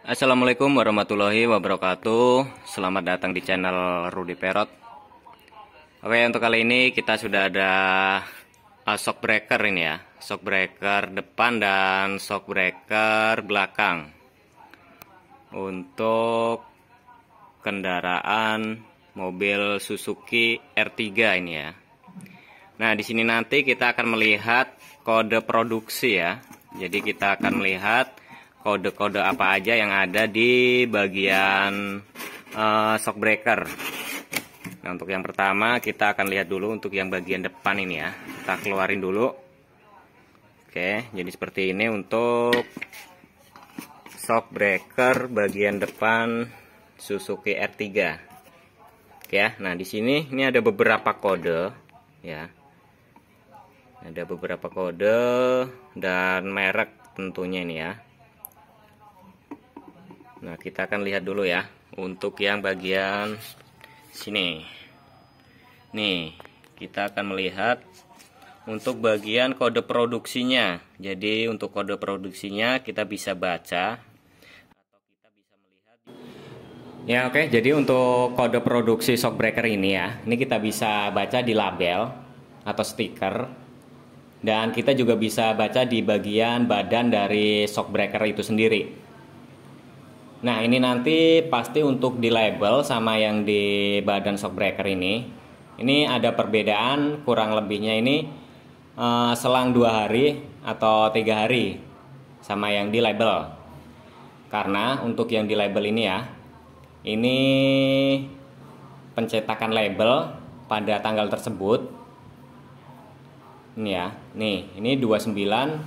Assalamualaikum warahmatullahi wabarakatuh Selamat datang di channel Rudy Perot Oke untuk kali ini kita sudah ada uh, shock breaker ini ya Shock breaker depan dan shock breaker belakang Untuk kendaraan mobil Suzuki R3 ini ya Nah, di sini nanti kita akan melihat kode produksi ya. Jadi kita akan melihat kode-kode apa aja yang ada di bagian uh, shock breaker nah untuk yang pertama kita akan lihat dulu untuk yang bagian depan ini ya kita keluarin dulu oke jadi seperti ini untuk shock breaker bagian depan Suzuki R3 Oke ya nah di sini ini ada beberapa kode ya ada beberapa kode dan merek tentunya ini ya Nah, kita akan lihat dulu ya untuk yang bagian sini. Nih, kita akan melihat untuk bagian kode produksinya. Jadi, untuk kode produksinya kita bisa baca Ya, oke. Okay. Jadi, untuk kode produksi shockbreaker ini ya, ini kita bisa baca di label atau stiker. Dan kita juga bisa baca di bagian badan dari shockbreaker itu sendiri. Nah ini nanti pasti untuk di label sama yang di badan shockbreaker ini Ini ada perbedaan kurang lebihnya ini uh, selang dua hari atau tiga hari sama yang di label Karena untuk yang di label ini ya Ini pencetakan label pada tanggal tersebut Ini ya, nih ini 2907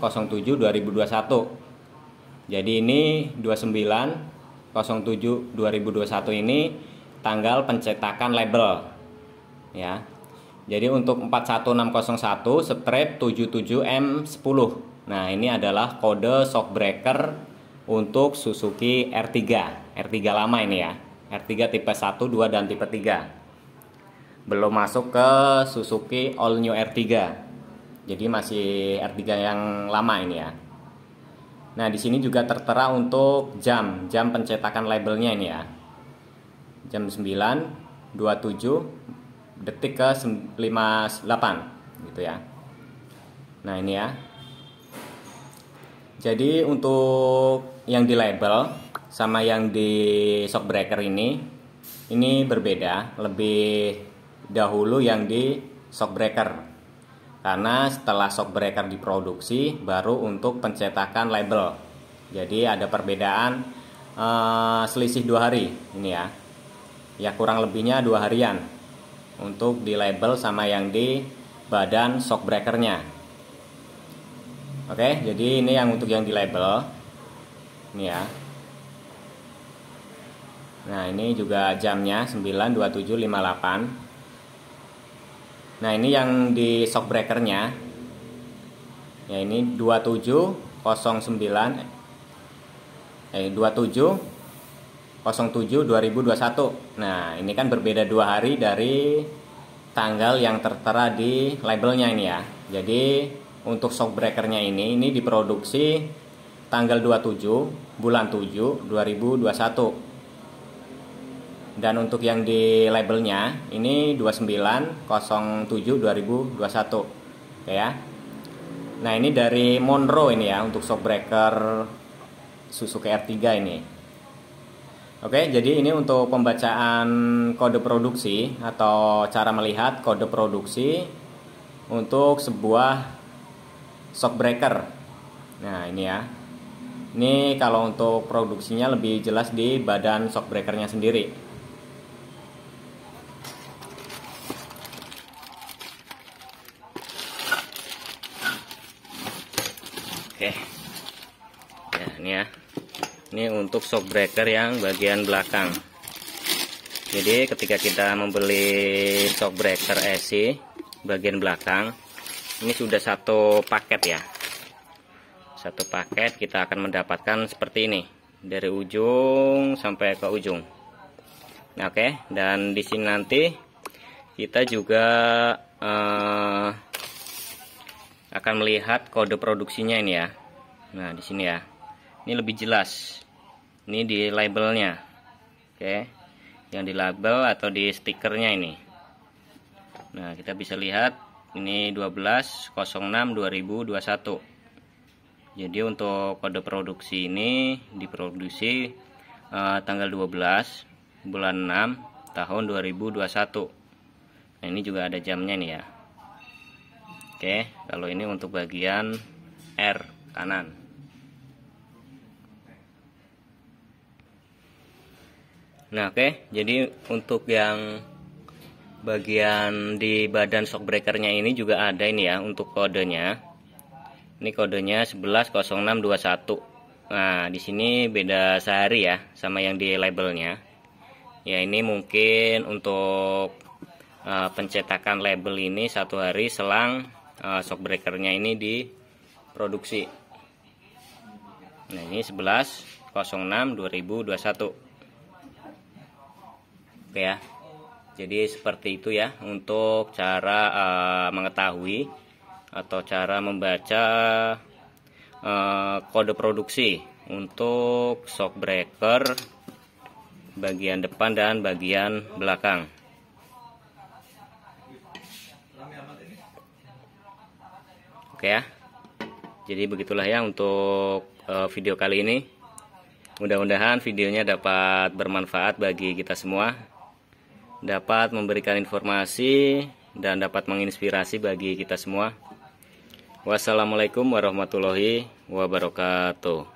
2021 Jadi ini 29 07 2021 ini tanggal pencetakan label ya. Jadi untuk 41601 strip 77M10. Nah, ini adalah kode shock breaker untuk Suzuki R3. R3 lama ini ya. R3 tipe 1, 2 dan tipe 3. Belum masuk ke Suzuki All New R3. Jadi masih R3 yang lama ini ya. Nah, di sini juga tertera untuk jam, jam pencetakan labelnya ini ya. Jam 9, 27, detik ke 58 gitu ya. Nah, ini ya. Jadi untuk yang di label sama yang di shock breaker ini ini berbeda, lebih dahulu yang di shock breaker karena setelah shock breaker diproduksi baru untuk pencetakan label jadi ada perbedaan uh, selisih dua hari ini ya ya kurang lebihnya dua harian untuk di label sama yang di badan shock breakernya oke jadi ini yang untuk yang di label ini ya nah ini juga jamnya 92758 Nah ini yang di shock breakernya Ya ini 2709 Eh 27 07 2021 Nah ini kan berbeda dua hari dari tanggal yang tertera di labelnya ini ya Jadi untuk shock breakernya ini Ini diproduksi tanggal 27 bulan 7 2021 dan untuk yang di labelnya ini 2907-2021 ya. Nah ini dari Monroe ini ya untuk shockbreaker Suzuki R3 ini. Oke, jadi ini untuk pembacaan kode produksi atau cara melihat kode produksi untuk sebuah shockbreaker. Nah, ini ya. Ini kalau untuk produksinya lebih jelas di badan shockbreakernya sendiri. oke ya ini ya ini untuk shock breaker yang bagian belakang jadi ketika kita membeli shock breaker AC bagian belakang ini sudah satu paket ya satu paket kita akan mendapatkan seperti ini dari ujung sampai ke ujung oke okay. dan di sini nanti kita juga uh, akan melihat kode produksinya ini ya. Nah, di sini ya. Ini lebih jelas. Ini di labelnya. Oke. Yang di label atau di stikernya ini. Nah, kita bisa lihat ini 1206 2021. Jadi untuk kode produksi ini diproduksi eh, tanggal 12 bulan 6 tahun 2021. Nah, ini juga ada jamnya nih ya. Oke, kalau ini untuk bagian R kanan. Nah, oke. Jadi untuk yang bagian di badan shock breakernya ini juga ada ini ya untuk kodenya. Ini kodenya 110621. Nah, di sini beda sehari ya sama yang di labelnya. Ya, ini mungkin untuk uh, pencetakan label ini satu hari selang uh, shock breakernya ini diproduksi nah ini 11 06 2021 oke ya jadi seperti itu ya untuk cara uh, mengetahui atau cara membaca uh, kode produksi untuk shock breaker bagian depan dan bagian belakang Oke ya. Jadi begitulah ya untuk uh, video kali ini. Mudah-mudahan videonya dapat bermanfaat bagi kita semua. Dapat memberikan informasi dan dapat menginspirasi bagi kita semua. Wassalamualaikum warahmatullahi wabarakatuh.